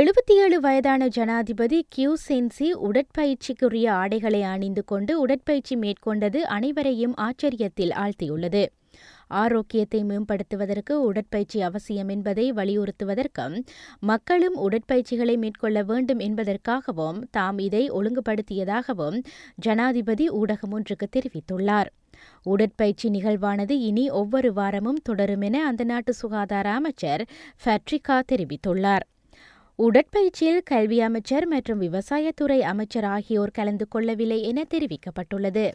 எழுபத்தி ஏழு வயதான ஜனாதிபதி கியூ சென்சி உடற்பயிற்சிக்குரிய ஆடைகளை அணிந்து கொண்டு உடற்பயிற்சி மேற்கொண்டது அனைவரையும் ஆச்சரியத்தில் ஆழ்த்தியுள்ளது ஆரோக்கியத்தை மேம்படுத்துவதற்கு உடற்பயிற்சி அவசியம் என்பதை வலியுறுத்துவதற்கும் மக்களும் உடற்பயிற்சிகளை மேற்கொள்ள வேண்டும் என்பதற்காகவும் தாம் இதை ஒழுங்குபடுத்தியதாகவும் ஜனாதிபதி ஊடகம் ஒன்றுக்கு தெரிவித்துள்ளார் உடற்பயிற்சி நிகழ்வானது இனி ஒவ்வொரு வாரமும் தொடரும் என அந்த நாட்டு சுகாதார அமைச்சர் ஃபேட்ரிகா தெரிவித்துள்ளார் உடற்பயிற்சியில் கல்வி அமைச்சர் மற்றும் விவசாயத்துறை அமைச்சர் ஆகியோர் கலந்து கொள்ளவில்லை என தெரிவிக்கப்பட்டுள்ளது